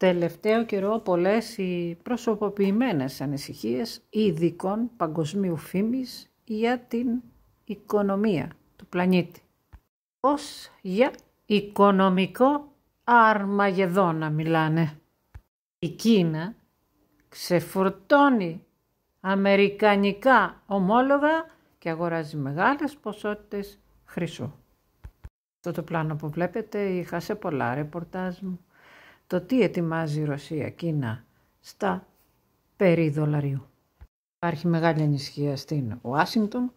τελευταίο καιρό πολλές οι προσωποποιημένες ανησυχίες ειδικών παγκοσμίου φήμης για την οικονομία του πλανήτη. Ως για οικονομικό αρμαγεδό να μιλάνε. Η Κίνα ξεφορτώνει αμερικανικά ομόλογα και αγοράζει μεγάλες ποσότητες χρυσού. Αυτό το πλάνο που βλέπετε είχα σε πολλά ρεπορτάζ μου το τι ετοιμάζει η Ρωσία-Κίνα στα περί δολαριού. Υπάρχει μεγάλη ανησυχία στην Ουάσιγκτον,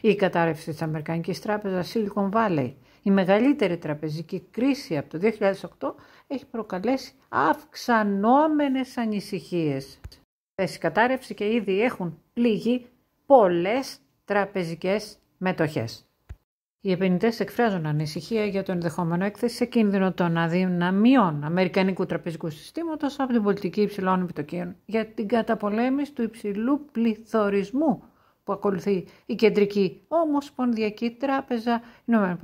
η κατάρρευση της Αμερικανικής Τράπεζας Silicon Valley, η μεγαλύτερη τραπεζική κρίση από το 2008 έχει προκαλέσει αυξανόμενες ανησυχίες. Θέση κατάρρευση και ήδη έχουν πληγεί πολλές τραπεζικές μετοχές. Οι επενδυτές εκφράζουν ανησυχία για το ενδεχόμενο έκθεση σε κίνδυνο των αδυναμιών Αμερικανικού τραπεζικού συστήματος από την πολιτική υψηλών επιτοκίων για την καταπολέμηση του υψηλού πληθωρισμού που ακολουθεί η Κεντρική Ομοσπονδιακή Τράπεζα ΗΠΑ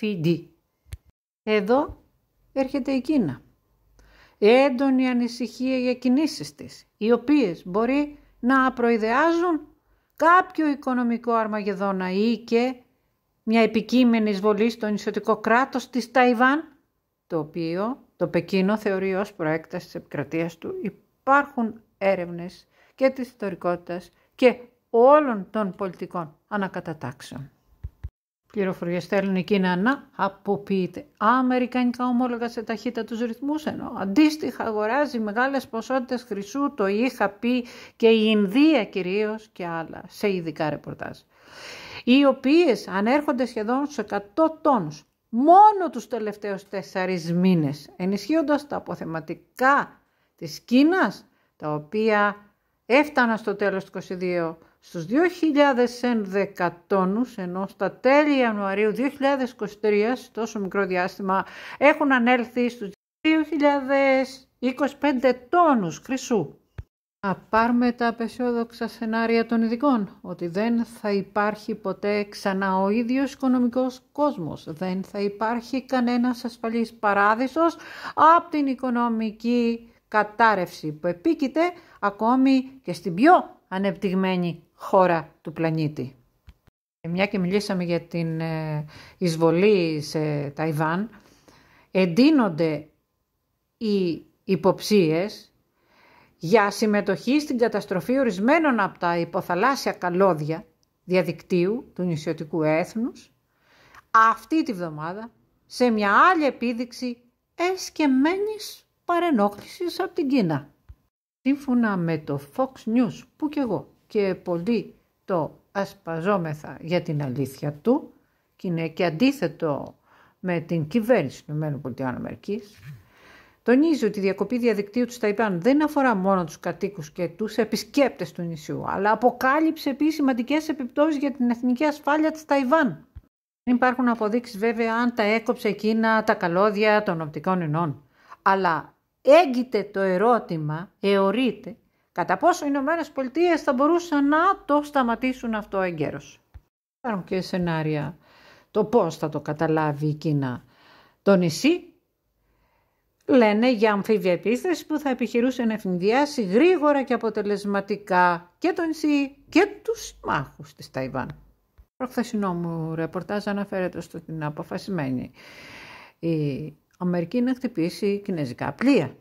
FED. Εδώ έρχεται η Κίνα. Έντονη ανησυχία για κινήσεις της, οι οποίες μπορεί να προειδεάζουν κάποιο οικονομικό αρμαγεδόνα ή και μια επικείμενη εισβολή στο νησιωτικό κράτος της Ταϊβάν, το οποίο το Πεκίνο θεωρεί ως προέκταση της επικρατείας του. Υπάρχουν έρευνες και της ιστορικότητας και όλων των πολιτικών ανακατατάξεων. Πληροφοριέ θέλουν η Κίνα να ναι, αποποιείται αμερικανικά ομόλογα σε ταχύτητα τους ρυθμούς ενώ αντίστοιχα αγοράζει μεγάλες ποσότητες χρυσού, το είχα πει και η Ινδία κυρίως και άλλα σε ειδικά ρεπορτάζ. Οι οποίες ανέρχονται σχεδόν σε 100 τόνους μόνο τους τελευταίους τέσσερις μήνες, ενισχύοντας τα αποθεματικά της κίνας, τα οποία έφταναν στο τέλος του 22 στους 2.011 τόνους, ενώ στα τέλη Ιανουαρίου 2023, τόσο μικρό διάστημα, έχουν ανέλθει στους 2.025 τόνους χρυσού. Να πάρουμε τα απεσιόδοξα σενάρια των ειδικών, ότι δεν θα υπάρχει ποτέ ξανά ο ίδιος οικονομικός κόσμος, δεν θα υπάρχει κανένας ασφαλής παράδεισος από την οικονομική κατάρρευση που επίκειται ακόμη και στην πιο ανεπτυγμένη χώρα του πλανήτη. Μια και μιλήσαμε για την ε, εισβολή σε Ταϊβάν, εντείνονται οι υποψίες για συμμετοχή στην καταστροφή ορισμένων από τα υποθαλάσσια καλώδια διαδικτύου του νησιωτικού έθνους αυτή τη βδομάδα σε μια άλλη επίδειξη εσκεμμένης παρενόχλησης από την Κίνα. Σύμφωνα με το Fox News, που και εγώ και πολύ το ασπαζόμεθα για την αλήθεια του και είναι και αντίθετο με την κυβέρνηση του ΗΠΑ. Τονίζει ότι η διακοπή διαδικτύου του Ταϊπάν δεν αφορά μόνο τους κατοίκους και τους επισκέπτες του νησιού, αλλά αποκάλυψε επίσης σημαντικές επιπτώσεις για την εθνική ασφάλεια της Ταϊβάν. Δεν υπάρχουν αποδείξεις βέβαια αν τα έκοψε εκείνα τα καλώδια των οπτικών ινών. Αλλά έγκυται το ερώτημα, εωρείται, Κατά πόσο οι Ηνωμένες Πολιτείες θα μπορούσαν να το σταματήσουν αυτό εγκαίρως. Υπάρχουν και σενάρια το πώς θα το καταλάβει η Κίνα. Το νησί λένε για αμφίβια επίθεση που θα επιχειρούσε να εφηνδιάσει γρήγορα και αποτελεσματικά και το νησί και τους συμμάχου της Ταϊβάν. Προχθεσινό μου ρεπορτάζ αναφέρεται στο την αποφασισμένη η Αμερική να χτυπήσει κινέζικα πλοία.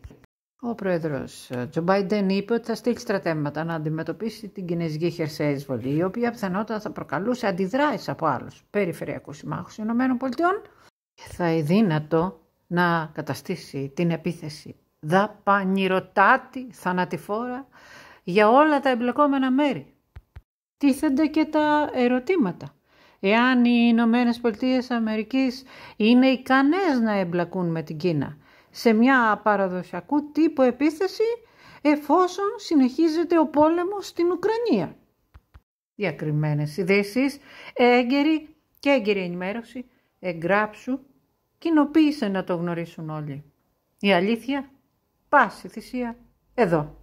Ο πρόεδρος ε, Τζο Μπάιντεν είπε ότι θα στείλει στρατεύματα να αντιμετωπίσει την κινέζικη χερσαία εισβολή, η οποία πιθανότατα θα προκαλούσε αντιδράσεις από άλλους περιφερειακούς συμμάχους ΗΠΑ και θα είναι δύνατο να καταστήσει την επίθεση δαπανηρωτάτη, θανατηφόρα για όλα τα εμπλεκόμενα μέρη. Τίθενται και τα ερωτήματα. Εάν οι Ηνωμένες Πολιτείες Αμερικής είναι ικανές να εμπλακούν με την Κίνα σε μια παραδοσιακού τύπου επίθεση εφόσον συνεχίζεται ο πόλεμος στην Ουκρανία. Διακριμένες ειδήσεις, έγκαιρη και έγκαιρη ενημέρωση, εγγράψου, κοινοποίησε να το γνωρίσουν όλοι. Η αλήθεια, πάση θυσία, εδώ.